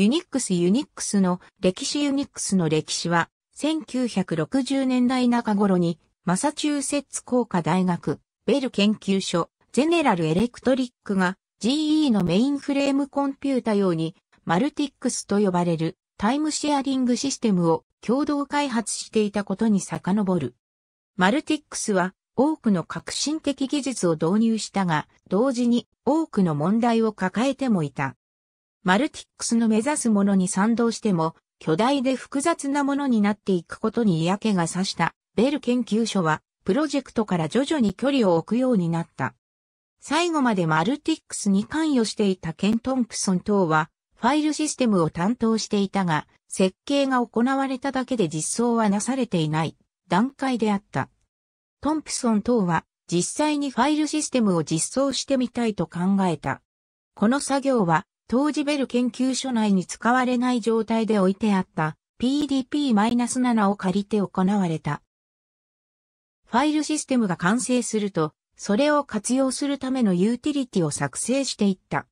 ユニックスユニックスの歴史ユニックスの歴史は、1960年代中頃に、マサチューセッツ工科大学、ベル研究所、ゼネラルエレクトリックが GE のメインフレームコンピュータ用に、マルティックスと呼ばれるタイムシェアリングシステムを共同開発していたことに遡る。マルティックスは多くの革新的技術を導入したが、同時に多くの問題を抱えてもいた。マルティックスの目指すものに賛同しても、巨大で複雑なものになっていくことに嫌気がさした、ベル研究所は、プロジェクトから徐々に距離を置くようになった。最後までマルティックスに関与していたケントンプソン等は、ファイルシステムを担当していたが、設計が行われただけで実装はなされていない段階であった。トンプソン等は実際にファイルシステムを実装してみたいと考えた。この作業は当時ベル研究所内に使われない状態で置いてあった PDP-7 を借りて行われた。ファイルシステムが完成すると、それを活用するためのユーティリティを作成していった。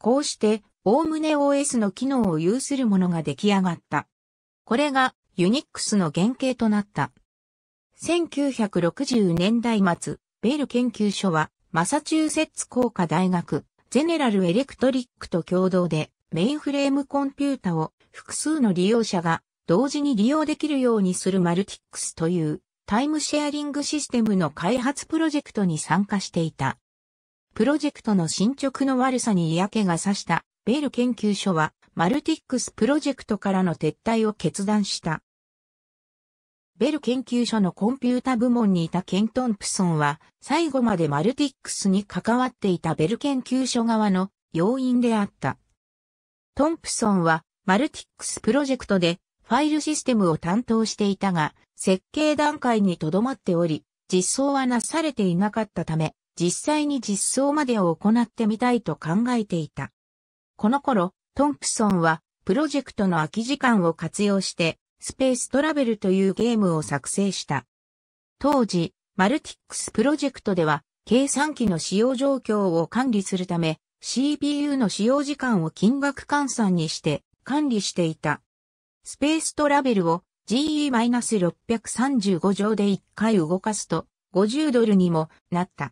こうして、おおむね OS の機能を有するものが出来上がった。これが Unix の原型となった。1960年代末、ベル研究所はマサチューセッツ工科大学、ゼネラルエレクトリックと共同でメインフレームコンピュータを複数の利用者が同時に利用できるようにするマルティックスというタイムシェアリングシステムの開発プロジェクトに参加していた。プロジェクトの進捗の悪さに嫌気がさしたベール研究所はマルティックスプロジェクトからの撤退を決断した。ベル研究所のコンピュータ部門にいたケン・トンプソンは、最後までマルティックスに関わっていたベル研究所側の要因であった。トンプソンは、マルティックスプロジェクトで、ファイルシステムを担当していたが、設計段階にとどまっており、実装はなされていなかったため、実際に実装までを行ってみたいと考えていた。この頃、トンプソンは、プロジェクトの空き時間を活用して、スペーストラベルというゲームを作成した。当時、マルティックスプロジェクトでは、計算機の使用状況を管理するため、CPU の使用時間を金額換算にして管理していた。スペーストラベルを GE-635 乗で1回動かすと50ドルにもなった。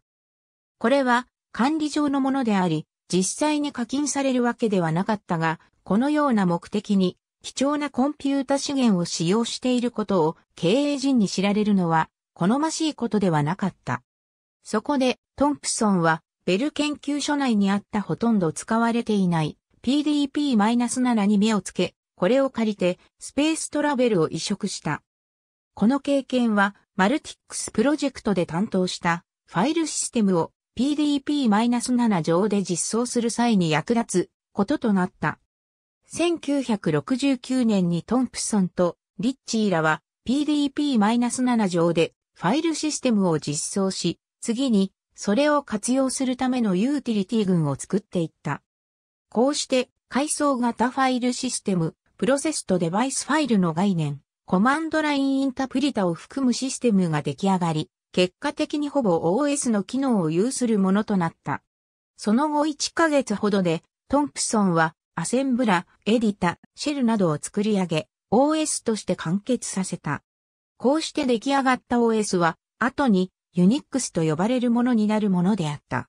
これは管理上のものであり、実際に課金されるわけではなかったが、このような目的に貴重なコンピュータ資源を使用していることを経営陣に知られるのは好ましいことではなかった。そこで、トンプソンは、ベル研究所内にあったほとんど使われていない PDP-7 に目をつけ、これを借りてスペーストラベルを移植した。この経験は、マルティックスプロジェクトで担当したファイルシステムを PDP-7 上で実装する際に役立つこととなった。1969年にトンプソンとリッチーらは PDP-7 上でファイルシステムを実装し、次にそれを活用するためのユーティリティ群を作っていった。こうして階層型ファイルシステム、プロセスとデバイスファイルの概念、コマンドラインインタプリタを含むシステムが出来上がり、結果的にほぼ OS の機能を有するものとなった。その後1ヶ月ほどで、トンプソンはアセンブラ、エディタ、シェルなどを作り上げ、OS として完結させた。こうして出来上がった OS は、後にユニックスと呼ばれるものになるものであった。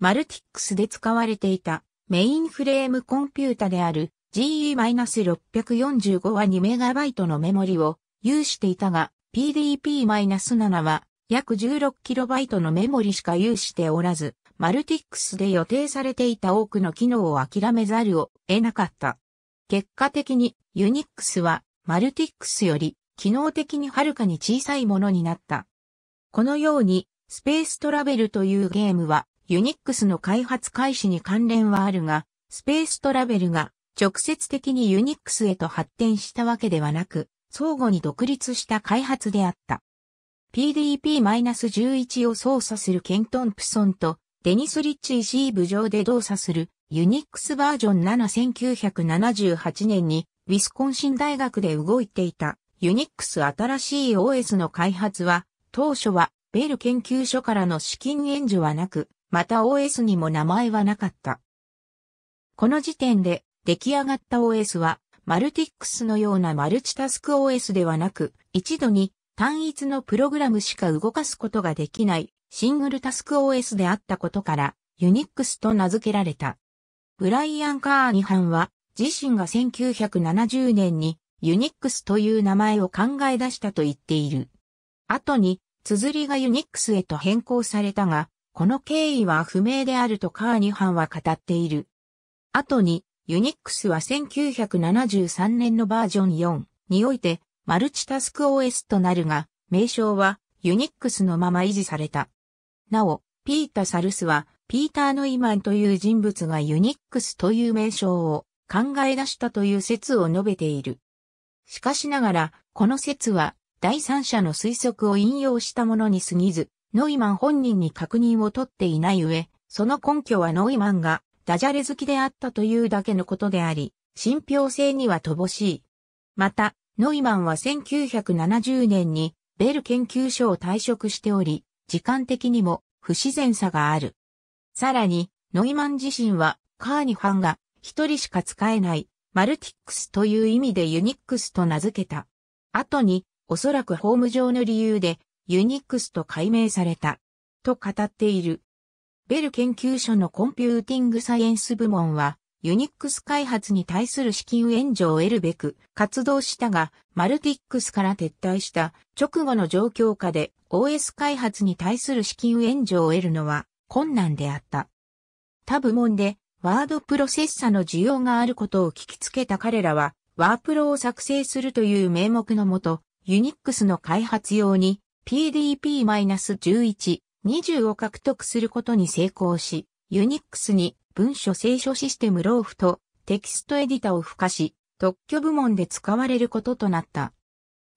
マルティックスで使われていたメインフレームコンピュータである GE-645 は 2MB のメモリを有していたが PDP-7 は約 16KB のメモリしか有しておらず、マルティックスで予定されていた多くの機能を諦めざるを得なかった。結果的にユニックスはマルティックスより機能的にはるかに小さいものになった。このようにスペーストラベルというゲームはユニックスの開発開始に関連はあるが、スペーストラベルが直接的にユニックスへと発展したわけではなく、相互に独立した開発であった。PDP-11 を操作するケントンプソンとデニス・リッチー・シーブ上で動作するユニックスバージョン71978年にウィスコンシン大学で動いていたユニックス新しい OS の開発は当初はベル研究所からの資金援助はなく、また OS にも名前はなかった。この時点で出来上がった OS はマルティックスのようなマルチタスク OS ではなく、一度に単一のプログラムしか動かすことができないシングルタスク OS であったことから、ユニックスと名付けられた。ブライアン・カーニハンは、自身が1970年に、ユニックスという名前を考え出したと言っている。後に、綴りがユニックスへと変更されたが、この経緯は不明であるとカーニハンは語っている。後に、ユニックスは1973年のバージョン4において、マルチタスク OS となるが、名称はユニックスのまま維持された。なお、ピータ・サルスは、ピーター・ノイマンという人物がユニックスという名称を考え出したという説を述べている。しかしながら、この説は第三者の推測を引用したものに過ぎず、ノイマン本人に確認を取っていない上、その根拠はノイマンがダジャレ好きであったというだけのことであり、信憑性には乏しい。また、ノイマンは1970年にベル研究所を退職しており、時間的にも不自然さがある。さらに、ノイマン自身はカーニァンが一人しか使えないマルティックスという意味でユニックスと名付けた。後に、おそらくホーム上の理由でユニックスと解明された。と語っている。ベル研究所のコンピューティングサイエンス部門は、ユニックス開発に対する資金援助を得るべく活動したが、マルティックスから撤退した直後の状況下で OS 開発に対する資金援助を得るのは困難であった。他部門でワードプロセッサの需要があることを聞きつけた彼らは、ワープロを作成するという名目のもと、ユニックスの開発用に PDP-11、20を獲得することに成功し、ユニックスに文書聖書システムローフとテキストエディタを付加し、特許部門で使われることとなった。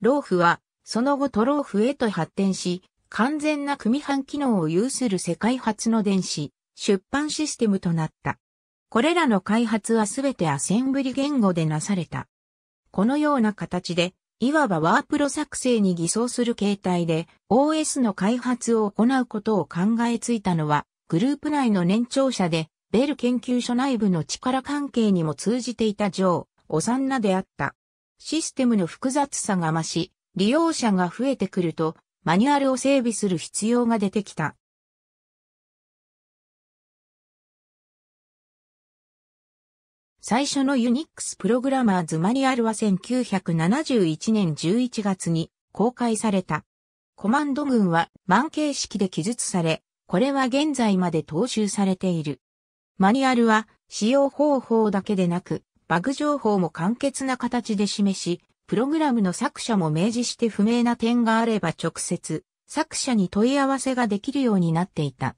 ローフは、その後トローフへと発展し、完全な組版機能を有する世界初の電子、出版システムとなった。これらの開発はすべてアセンブリ言語でなされた。このような形で、いわばワープロ作成に偽装する形態で OS の開発を行うことを考えついたのは、グループ内の年長者でベル研究所内部の力関係にも通じていたジョー、オサンナであった。システムの複雑さが増し、利用者が増えてくると、マニュアルを整備する必要が出てきた。最初のユニックスプログラマーズマニュアルは1971年11月に公開された。コマンド群は満形式で記述され、これは現在まで踏襲されている。マニュアルは使用方法だけでなく、バグ情報も簡潔な形で示し、プログラムの作者も明示して不明な点があれば直接、作者に問い合わせができるようになっていた。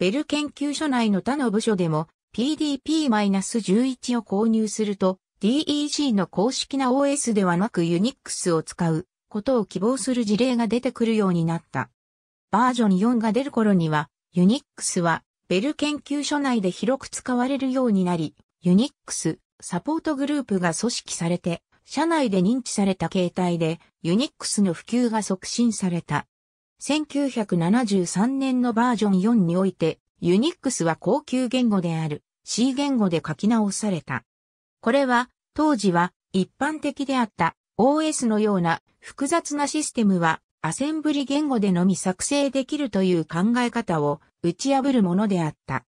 ベル研究所内の他の部署でも PDP-11 を購入すると DEC の公式な OS ではなく Unix を使うことを希望する事例が出てくるようになった。バージョン4が出る頃には Unix はベル研究所内で広く使われるようになり、ユニックスサポートグループが組織されて、社内で認知された形態でユニックスの普及が促進された。1973年のバージョン4において、ユニックスは高級言語である C 言語で書き直された。これは当時は一般的であった OS のような複雑なシステムはアセンブリ言語でのみ作成できるという考え方を打ち破るものであった。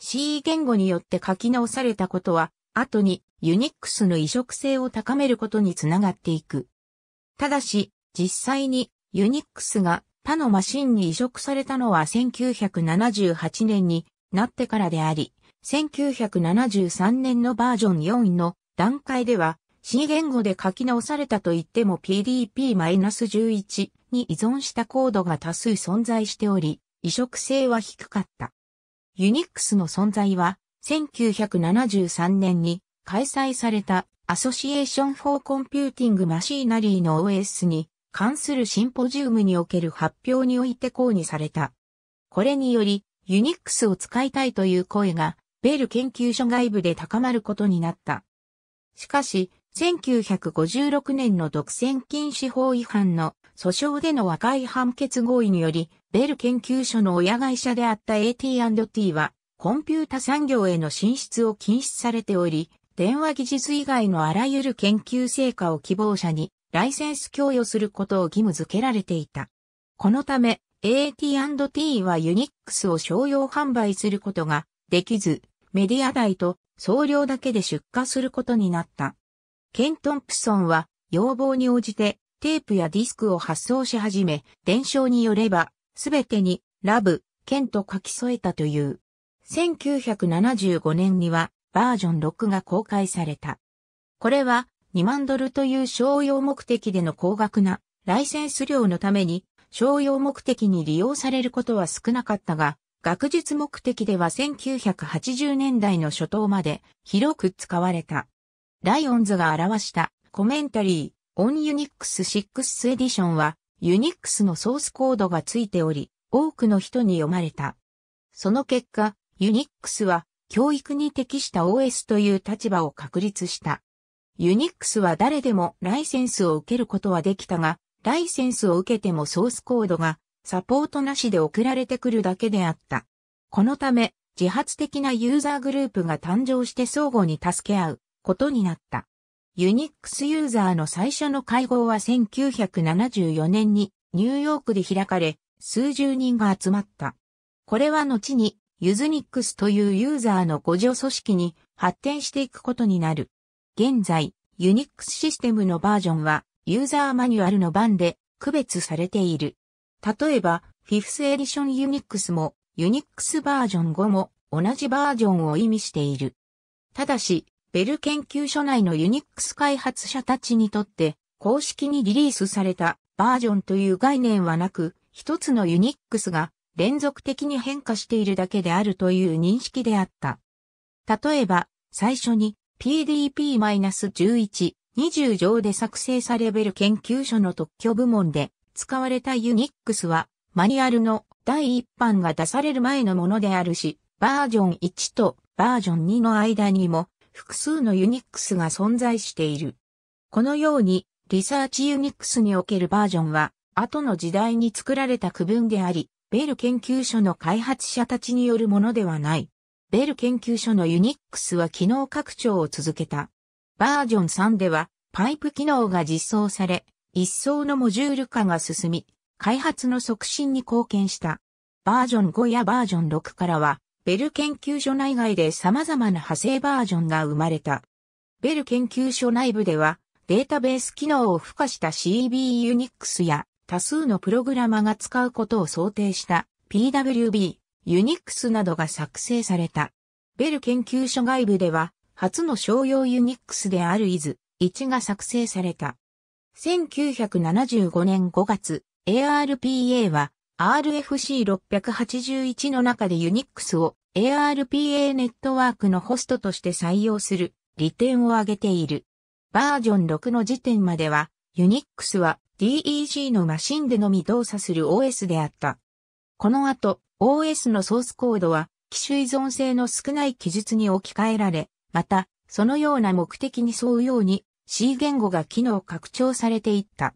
C 言語によって書き直されたことは、後にユニックスの移植性を高めることにつながっていく。ただし、実際にユニックスが他のマシンに移植されたのは1978年になってからであり、1973年のバージョン4の段階では C 言語で書き直されたといっても PDP-11 に依存したコードが多数存在しており、移植性は低かった。ユニックスの存在は、1973年に開催されたアソシエーション・フォー・コンピューティング・マシーナリーの OS に関するシンポジウムにおける発表において公にされた。これにより、ユニックスを使いたいという声が、ベル研究所外部で高まることになった。しかし、1956年の独占禁止法違反の訴訟での和解判決合意により、ベル研究所の親会社であった AT&T は、コンピュータ産業への進出を禁止されており、電話技術以外のあらゆる研究成果を希望者にライセンス供与することを義務付けられていた。このため、AT&T はユニックスを商用販売することができず、メディア代と送料だけで出荷することになった。ケン・トンプソンは要望に応じてテープやディスクを発送し始め、伝承によれば、すべてに、ラブ、ケンと書き添えたという。1975年には、バージョン6が公開された。これは、2万ドルという商用目的での高額な、ライセンス料のために、商用目的に利用されることは少なかったが、学術目的では1980年代の初頭まで広く使われた。ライオンズが表したコメンタリー、On Unix 6 Edition は Unix のソースコードがついており、多くの人に読まれた。その結果、Unix は教育に適した OS という立場を確立した。Unix は誰でもライセンスを受けることはできたが、ライセンスを受けてもソースコードがサポートなしで送られてくるだけであった。このため、自発的なユーザーグループが誕生して相互に助け合うことになった。ユニックスユーザーの最初の会合は1974年にニューヨークで開かれ、数十人が集まった。これは後にユズニックスというユーザーの互助組織に発展していくことになる。現在、ユニックスシステムのバージョンはユーザーマニュアルの版で区別されている。例えば、フィフスエディションユニックスもユニックスバージョン5も同じバージョンを意味している。ただし、ベル研究所内のユニックス開発者たちにとって公式にリリースされたバージョンという概念はなく、一つのユニックスが連続的に変化しているだけであるという認識であった。例えば、最初に PDP-11、20条で作成されベル研究所の特許部門で使われたユニックスはマニュアルの第一版が出される前のものであるし、バージョン1とバージョン2の間にも複数のユニックスが存在している。このように、リサーチユニックスにおけるバージョンは、後の時代に作られた区分であり、ベル研究所の開発者たちによるものではない。ベル研究所のユニックスは機能拡張を続けた。バージョン3では、パイプ機能が実装され、一層のモジュール化が進み、開発の促進に貢献した。バージョン5やバージョン6からは、ベル研究所内外で様々な派生バージョンが生まれた。ベル研究所内部では、データベース機能を付加した CB ユニックスや多数のプログラマが使うことを想定した PWB、ユニックスなどが作成された。ベル研究所外部では、初の商用ユニックスである IS1 が作成された。1975年5月、ARPA は RFC681 の中でユニックスを ARPA ネットワークのホストとして採用する利点を挙げている。バージョン6の時点まではユニックスは DEG のマシンでのみ動作する OS であった。この後 OS のソースコードは機種依存性の少ない記述に置き換えられ、またそのような目的に沿うように C 言語が機能拡張されていった。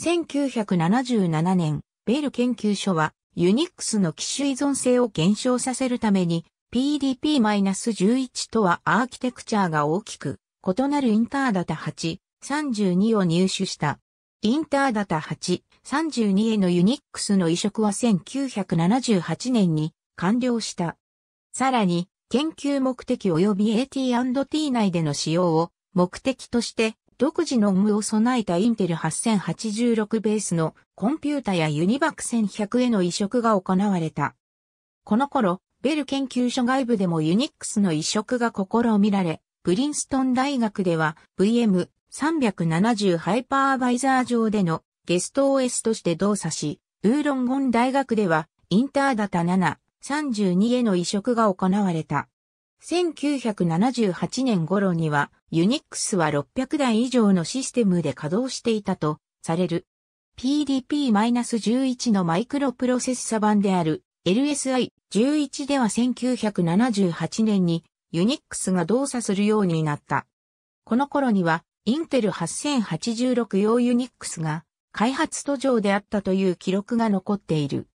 1977年、ベール研究所は、ユニックスの機種依存性を減少させるために、PDP-11 とはアーキテクチャが大きく異なるインターダタ8、32を入手した。インターダタ8、32へのユニックスの移植は1978年に完了した。さらに、研究目的及び AT&T 内での使用を目的として独自の無を備えたインテル8086ベースのコンピュータやユニバック1100への移植が行われた。この頃、ベル研究所外部でもユニックスの移植が試みられ、プリンストン大学では VM370 ハイパーバイザー上でのゲスト OS として動作し、ウーロンゴン大学ではインターダタ732への移植が行われた。1978年頃には、ユニックスは600台以上のシステムで稼働していたとされる。PDP-11 のマイクロプロセッサ版である LSI-11 では1978年にユニックスが動作するようになった。この頃にはインテル8086用ユニックスが開発途上であったという記録が残っている。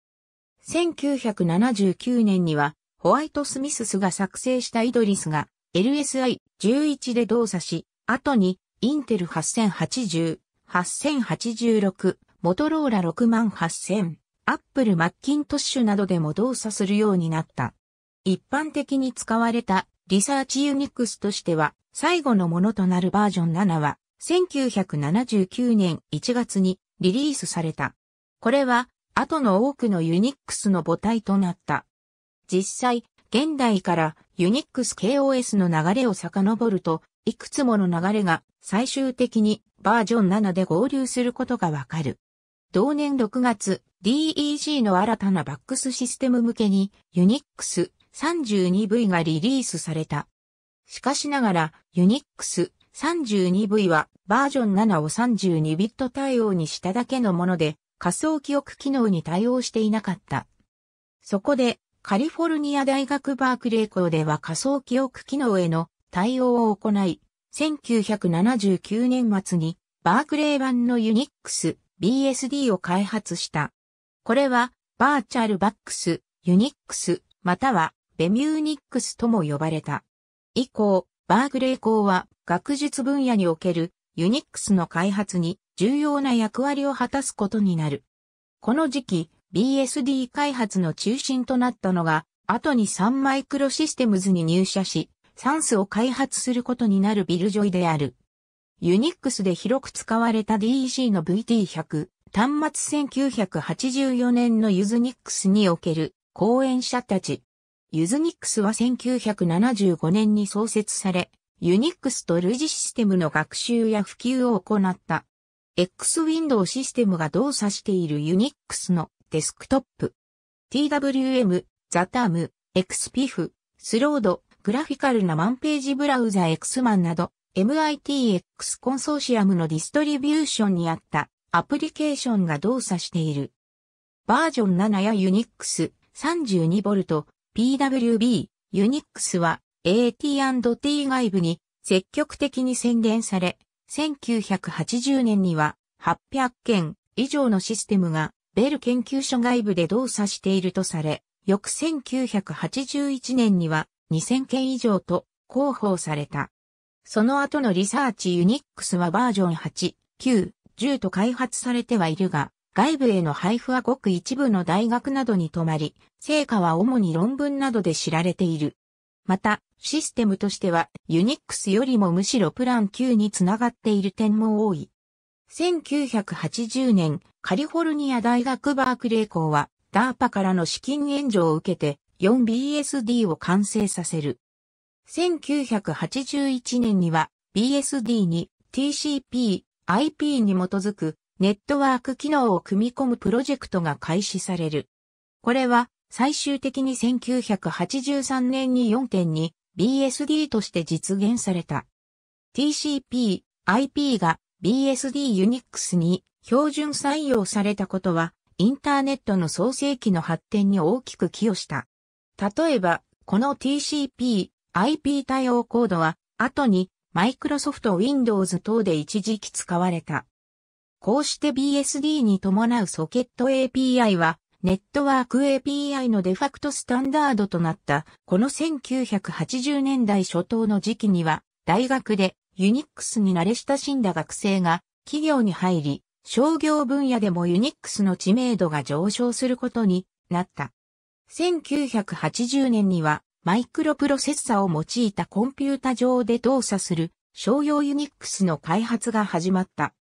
1979年にはホワイトスミススが作成したイドリスが LSI11 で動作し、後にインテル8080、8086、モトローラ68000、アップルマッキントッシュなどでも動作するようになった。一般的に使われたリサーチユニックスとしては最後のものとなるバージョン7は1979年1月にリリースされた。これは後の多くのユニックスの母体となった。実際、現代からユニックス KOS の流れを遡ると、いくつもの流れが最終的にバージョン7で合流することがわかる。同年6月、DEG の新たなバックスシステム向けにユニックス 32V がリリースされた。しかしながらユニックス 32V はバージョン7を32ビット対応にしただけのもので仮想記憶機能に対応していなかった。そこでカリフォルニア大学バークレー校では仮想記憶機能への対応を行い、1979年末にバークレー版のユニックス BSD を開発した。これはバーチャルバックス、ユニックス、またはベミューニックスとも呼ばれた。以降、バークレー校は学術分野におけるユニックスの開発に重要な役割を果たすことになる。この時期、BSD 開発の中心となったのが、後にサンマイクロシステムズに入社し、サンスを開発することになるビルジョイである。ユニックスで広く使われた DEC の VT100、端末1984年のユズニックスにおける講演者たち。ユズニックスは1975年に創設され、ユニックスと類似システムの学習や普及を行った。X ウィンドウシステムが動作しているユニックスのデスクトップ。TWM、ザターム、XPIF、スロード、グラフィカルなマンページブラウザ Xman など、MITx コンソーシアムのディストリビューションにあったアプリケーションが動作している。バージョン7や Unix、32V、PWB、Unix は AT&T 外部に積極的に宣伝され、1980年には800件以上のシステムがベル研究所外部で動作しているとされ、翌1981年には2000件以上と広報された。その後のリサーチユニックスはバージョン8、9、10と開発されてはいるが、外部への配布はごく一部の大学などに止まり、成果は主に論文などで知られている。また、システムとしては、ユニックスよりもむしろプラン9につながっている点も多い。1980年、カリフォルニア大学バークレー校は、ダーパからの資金援助を受けて、4BSD を完成させる。1981年には BSD に TCP、IP に基づくネットワーク機能を組み込むプロジェクトが開始される。これは最終的に1983年に 4.2BSD として実現された。TCP、IP が BSD Unix に標準採用されたことは、インターネットの創世期の発展に大きく寄与した。例えば、この TCP、IP 対応コードは、後に、マイクロソフト Windows 等で一時期使われた。こうして BSD に伴うソケット API は、ネットワーク API のデファクトスタンダードとなった、この1980年代初頭の時期には、大学でユニックスに慣れ親しんだ学生が企業に入り、商業分野でもユニックスの知名度が上昇することになった。1980年にはマイクロプロセッサを用いたコンピュータ上で動作する商用ユニックスの開発が始まった。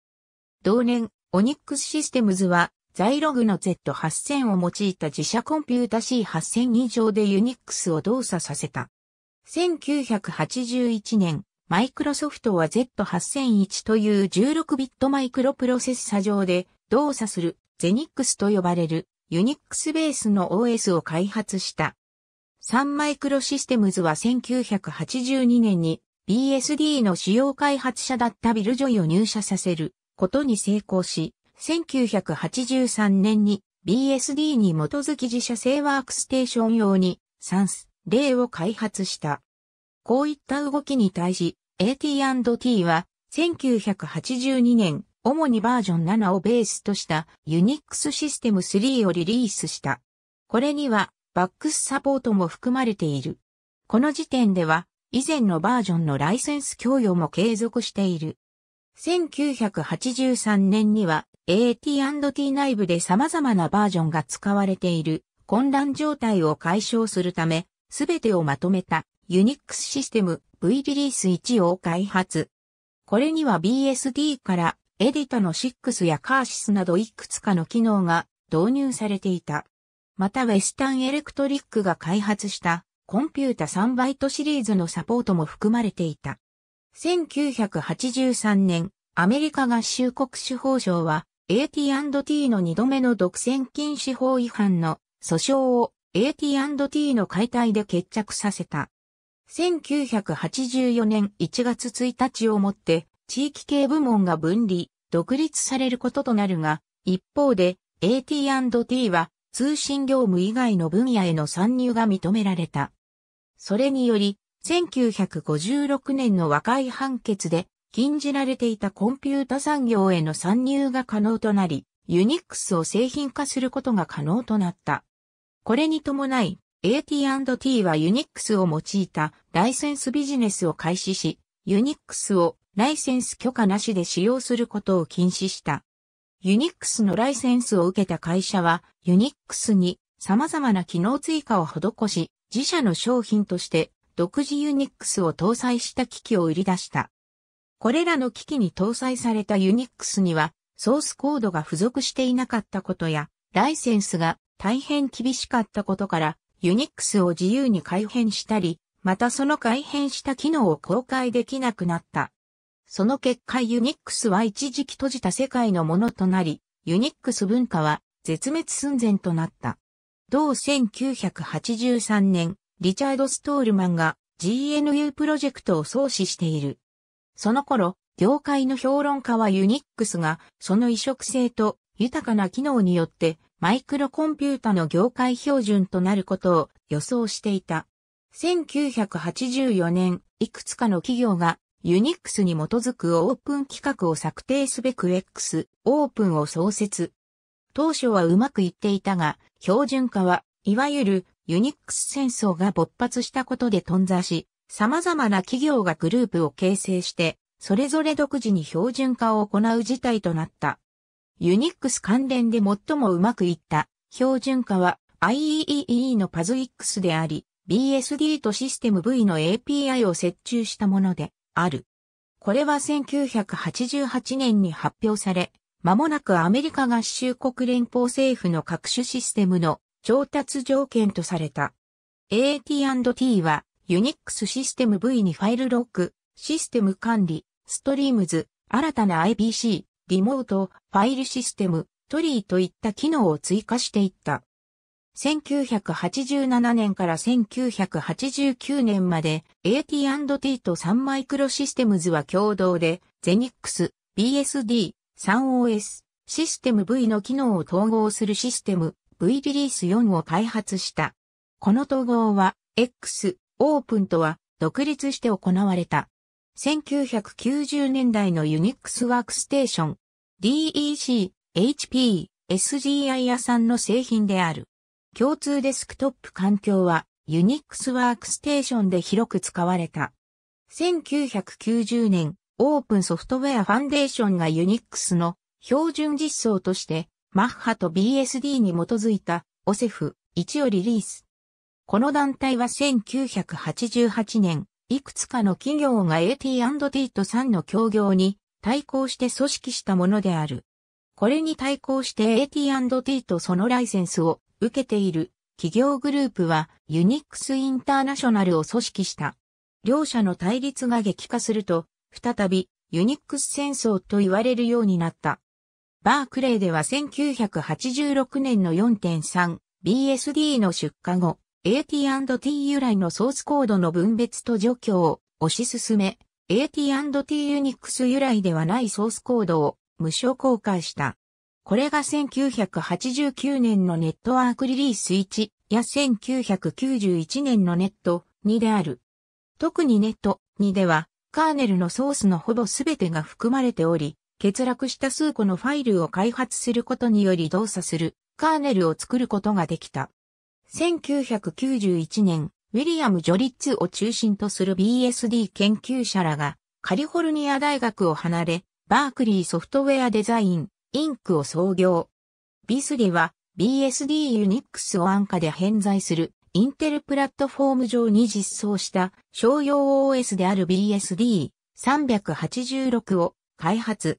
同年、オニックスシステムズはザイログの Z8000 を用いた自社コンピュータ c 8 0 0 0以上でユニックスを動作させた。1981年、マイクロソフトは Z8001 という16ビットマイクロプロセッサ上で動作するゼニックスと呼ばれるユニックスベースの OS を開発した。サンマイクロシステムズは1982年に BSD の主要開発者だったビル・ジョイを入社させることに成功し、1983年に BSD に基づき自社製ワークステーション用にサンス、例を開発した。こういった動きに対し、AT&T は、1982年、主にバージョン7をベースとしたユニックスシステム3をリリースした。これには、バックスサポートも含まれている。この時点では、以前のバージョンのライセンス供与も継続している。1983年には AT&T 内部で様々なバージョンが使われている混乱状態を解消するため、すべてをまとめた Unix システム V リリース1を開発。これには BSD からエディタの6やカーシスなどいくつかの機能が導入されていた。またウェスタンエレクトリックが開発したコンピュータ3バイトシリーズのサポートも含まれていた。1983年、アメリカ合衆国司法省は AT&T の2度目の独占禁止法違反の訴訟を AT&T の解体で決着させた。1984年1月1日をもって、地域系部門が分離、独立されることとなるが、一方で AT&T は通信業務以外の分野への参入が認められた。それにより、1956年の和解判決で禁じられていたコンピュータ産業への参入が可能となり、ユニックスを製品化することが可能となった。これに伴い、AT&T はユニックスを用いたライセンスビジネスを開始し、ユニックスをライセンス許可なしで使用することを禁止した。ユニックスのライセンスを受けた会社は、ユニックスに様々な機能追加を施し、自社の商品として独自ユニックスを搭載した機器を売り出した。これらの機器に搭載されたユニックスにはソースコードが付属していなかったことや、ライセンスが大変厳しかったことからユニックスを自由に改変したり、またその改変した機能を公開できなくなった。その結果ユニックスは一時期閉じた世界のものとなり、ユニックス文化は絶滅寸前となった。同1983年、リチャード・ストールマンが GNU プロジェクトを創始している。その頃、業界の評論家はユニックスがその移植性と豊かな機能によってマイクロコンピュータの業界標準となることを予想していた。1984年、いくつかの企業がユニックスに基づくオープン規格を策定すべく X オープンを創設。当初はうまくいっていたが、標準化は、いわゆるユニックス戦争が勃発したことで頓挫し、様々な企業がグループを形成して、それぞれ独自に標準化を行う事態となった。ユニックス関連で最もうまくいった標準化は IEEE の p a x であり、BSD とシステム V の API を設置したものである。これは1988年に発表され、間もなくアメリカ合衆国連邦政府の各種システムの調達条件とされた。AT&T は Unix システム V にファイルロック、システム管理、ストリームズ、新たな IBC、リモート、ファイルシステム、トリーといった機能を追加していった。1987年から1989年まで AT&T とサンマイクロシステムズは共同でゼニックス、BSD、3OS、システム V の機能を統合するシステム V リリース4を開発した。この統合は X、オープンとは独立して行われた。1990年代のユニックスワークステーション、DEC、HP、SGI 屋さんの製品である。共通デスクトップ環境はユニックスワークステーションで広く使われた。1990年、オープンソフトウェアファンデーションがユニックスの標準実装として、マッハと BSD に基づいたオセフ1をリリース。この団体は1988年、いくつかの企業が AT&T と3の協業に対抗して組織したものである。これに対抗して AT&T とそのライセンスを受けている企業グループはユニックスインターナショナルを組織した。両者の対立が激化すると、再びユニックス戦争と言われるようになった。バークレーでは1986年の 4.3BSD の出荷後、AT&T 由来のソースコードの分別と除去を推し進め、AT&T Unix 由来ではないソースコードを無償公開した。これが1989年のネットワークリリース1や1991年のネット2である。特にネット2では、カーネルのソースのほぼ全てが含まれており、欠落した数個のファイルを開発することにより動作するカーネルを作ることができた。1991年、ウィリアム・ジョリッツを中心とする BSD 研究者らが、カリフォルニア大学を離れ、バークリーソフトウェアデザイン、インクを創業。ビスリは BSD ユニックスを安価で偏在するインテルプラットフォーム上に実装した商用 OS である BSD386 を開発。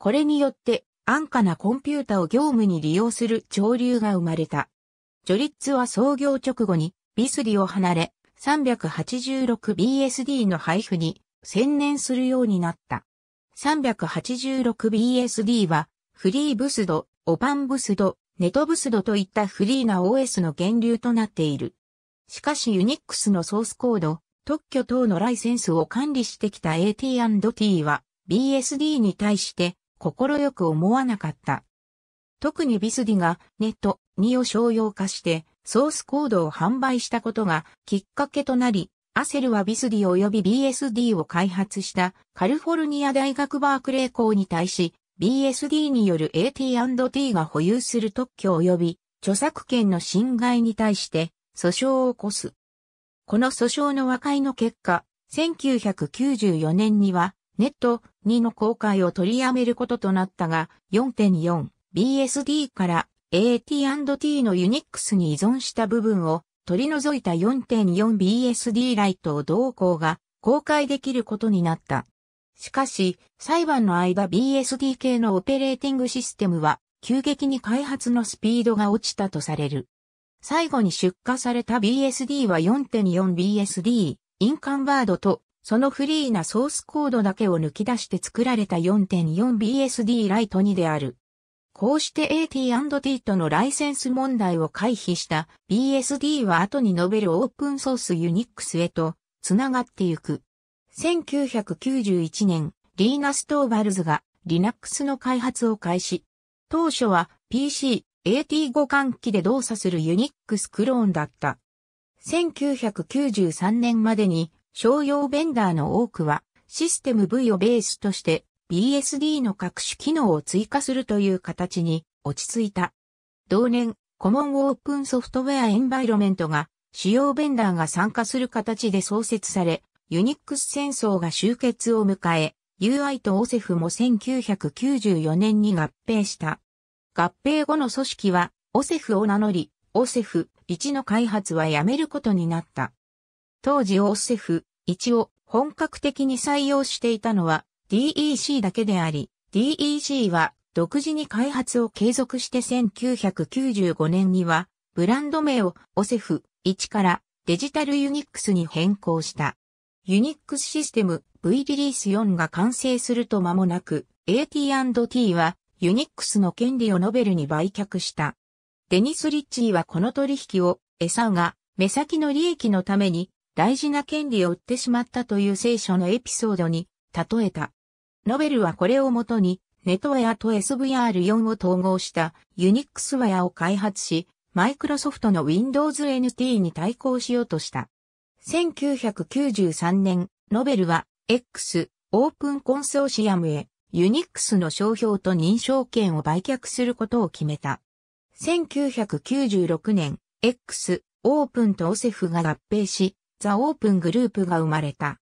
これによって安価なコンピュータを業務に利用する潮流が生まれた。ジョリッツは創業直後にビスリを離れ 386BSD の配布に専念するようになった。386BSD はフリーブスド、オパンブスド、ネトブスドといったフリーな OS の源流となっている。しかしユニックスのソースコード、特許等のライセンスを管理してきた AT&T は BSD に対して快く思わなかった。特にビスディがネット、2を商用化してソースコードを販売したことがきっかけとなり、アセルはビスディ及び BSD を開発したカルフォルニア大学バークレー校に対し BSD による AT&T が保有する特許及び著作権の侵害に対して訴訟を起こす。この訴訟の和解の結果、1994年にはネット2の公開を取りやめることとなったが 4.4BSD から AT&T の Unix に依存した部分を取り除いた 4.4BSD ライトを同行が公開できることになった。しかし、裁判の間 BSD 系のオペレーティングシステムは急激に開発のスピードが落ちたとされる。最後に出荷された BSD は 4.4BSD、インカンバードと、そのフリーなソースコードだけを抜き出して作られた 4.4BSD ライトにである。こうして AT&T とのライセンス問題を回避した BSD は後に述べるオープンソースユニックスへとつながってゆく。1991年、リーナ・ストーバルズが Linux の開発を開始。当初は PC、AT 互換機で動作するユニックスクローンだった。1993年までに商用ベンダーの多くはシステム V をベースとして BSD の各種機能を追加するという形に落ち着いた。同年、コモンオープンソフトウェアエンバイロメントが主要ベンダーが参加する形で創設され、ユニックス戦争が終結を迎え、UI と OSEF も1994年に合併した。合併後の組織は OSEF を名乗り、OSEF1 の開発はやめることになった。当時 OSEF1 を本格的に採用していたのは DEC だけであり、DEC は独自に開発を継続して1995年には、ブランド名をオセフ1からデジタルユニックスに変更した。ユニックスシステム V リリース4が完成すると間もなく AT&T はユニックスの権利をノベルに売却した。デニス・リッチーはこの取引をエサが目先の利益のために大事な権利を売ってしまったという聖書のエピソードに例えた。ノベルはこれをもとに、ネットウェアと SVR4 を統合したユニックスウェアを開発し、マイクロソフトの Windows NT に対抗しようとした。1993年、ノベルは X オープンコンソーシアムへユニックスの商標と認証権を売却することを決めた。1996年、X オープンとオセフが合併し、ザ・オープングループが生まれた。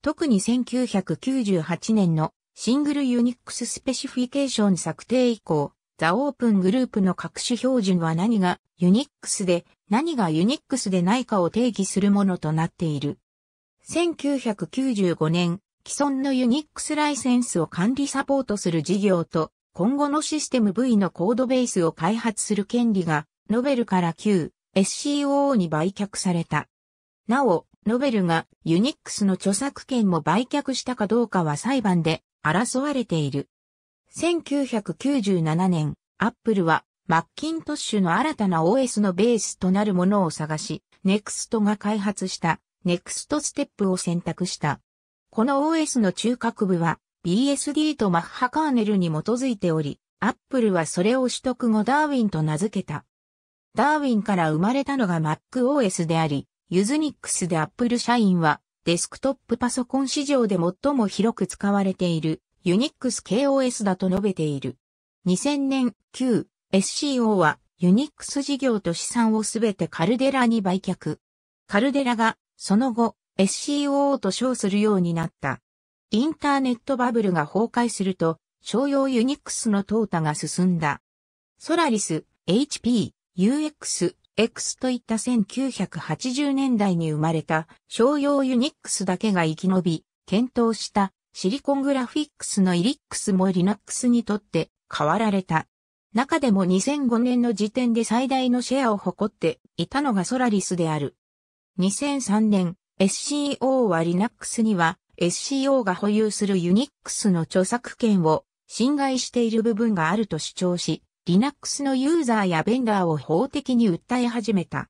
特に1998年のシングルユニックススペシフィケーション策定以降、ザ・オープングループの各種標準は何がユニックスで何がユニックスでないかを定義するものとなっている。1995年、既存のユニックスライセンスを管理サポートする事業と、今後のシステム V のコードベースを開発する権利が、ノベルから旧 SCOO に売却された。なお、ノベルがユニックスの著作権も売却したかどうかは裁判で争われている。1997年、アップルはマッキントッシュの新たな OS のベースとなるものを探し、NEXT が開発した NEXT ステップを選択した。この OS の中核部は BSD とマッハカーネルに基づいており、アップルはそれを取得後ダーウィンと名付けた。ダーウィンから生まれたのが MacOS であり、ユズニックスでアップル社員はデスクトップパソコン市場で最も広く使われているユニックス KOS だと述べている。2000年、9。SCO はユニックス事業と資産をすべてカルデラに売却。カルデラがその後 SCO と称するようになった。インターネットバブルが崩壊すると商用ユニックスの淘汰が進んだ。ソラリス、HP、UX、X といった1980年代に生まれた商用ユニックスだけが生き延び、検討したシリコングラフィックスのイリックスもリナックスにとって変わられた。中でも2005年の時点で最大のシェアを誇っていたのがソラリスである。2003年、SCO はリナックスには SCO が保有するユニックスの著作権を侵害している部分があると主張し、Linux のユーザーやベンダーを法的に訴え始めた。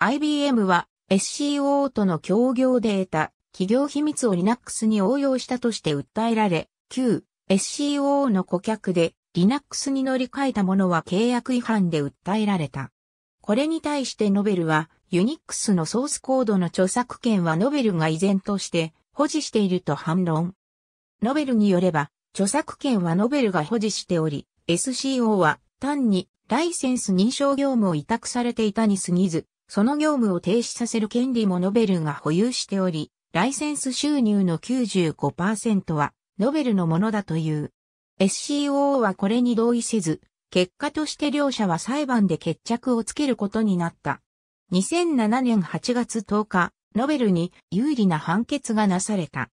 IBM は SCO との協業で得た企業秘密を Linux に応用したとして訴えられ、旧 SCO の顧客で Linux に乗り換えたものは契約違反で訴えられた。これに対してノベルは、Unix のソースコードの著作権はノベルが依然として保持していると反論。ノベルによれば、著作権はノベルが保持しており、SCO は単にライセンス認証業務を委託されていたに過ぎず、その業務を停止させる権利もノベルが保有しており、ライセンス収入の95%はノベルのものだという。SCO はこれに同意せず、結果として両者は裁判で決着をつけることになった。2007年8月10日、ノベルに有利な判決がなされた。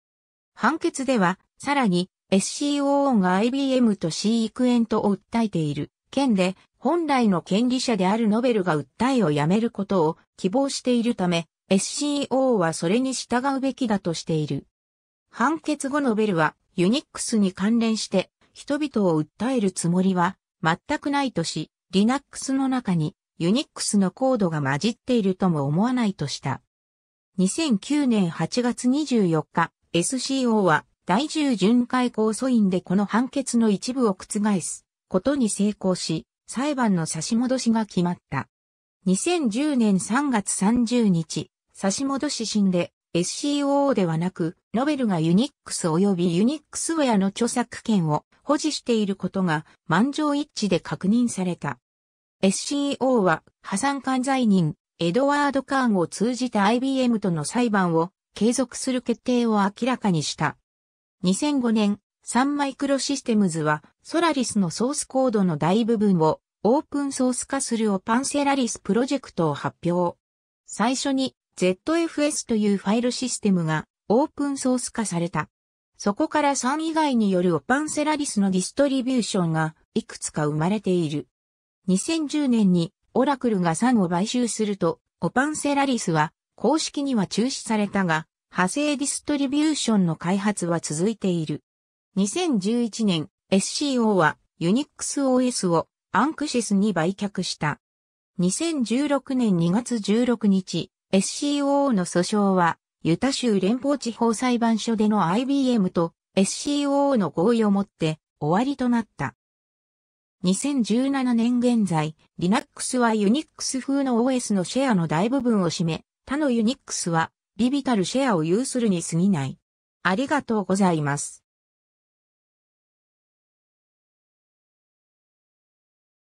判決では、さらに SCOO が IBM とシークエントを訴えている件で、本来の権利者であるノベルが訴えをやめることを希望しているため、SCO はそれに従うべきだとしている。判決後ノベルは、ユニックスに関連して、人々を訴えるつもりは、全くないとし、Linux の中に、ユニックスのコードが混じっているとも思わないとした。2009年8月24日、SCO は、第10巡回控訴院でこの判決の一部を覆すことに成功し、裁判の差し戻しが決まった。2010年3月30日、差し戻し審で SCOO ではなく、ノベルがユニックス及びユニックスウェアの著作権を保持していることが満場一致で確認された。SCO は破産管罪人エドワード・カーンを通じた IBM との裁判を継続する決定を明らかにした。2005年、サンマイクロシステムズは、ソラリスのソースコードの大部分をオープンソース化するオパンセラリスプロジェクトを発表。最初に ZFS というファイルシステムがオープンソース化された。そこから3以外によるオパンセラリスのディストリビューションがいくつか生まれている。2010年にオラクルが3を買収すると、オパンセラリスは公式には中止されたが、派生ディストリビューションの開発は続いている。2011年、SCO は UnixOS を a n x シ s に売却した。2016年2月16日、SCO の訴訟は、ユタ州連邦地方裁判所での IBM と SCO の合意をもって終わりとなった。2017年現在、Linux は Unix 風の OS のシェアの大部分を占め、他の Unix はビビたるシェアを有するに過ぎない。ありがとうございます。